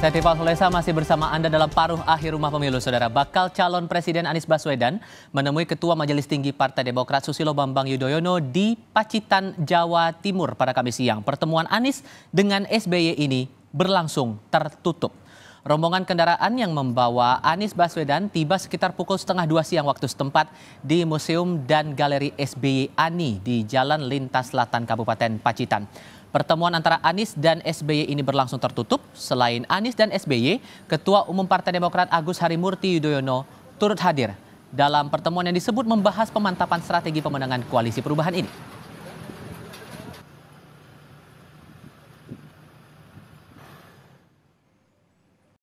Saya Tifal Solesa masih bersama Anda dalam paruh akhir rumah pemilu, Saudara. Bakal calon Presiden Anies Baswedan menemui Ketua Majelis Tinggi Partai Demokrat Susilo Bambang Yudhoyono di Pacitan, Jawa Timur pada Kamis siang. Pertemuan Anies dengan SBY ini berlangsung tertutup. Rombongan kendaraan yang membawa Anies Baswedan tiba sekitar pukul setengah dua siang waktu setempat di Museum dan Galeri SBY Ani di Jalan Lintas Selatan Kabupaten Pacitan. Pertemuan antara Anies dan SBY ini berlangsung tertutup. Selain Anies dan SBY, Ketua Umum Partai Demokrat Agus Harimurti Yudhoyono turut hadir dalam pertemuan yang disebut membahas pemantapan strategi pemenangan koalisi perubahan ini.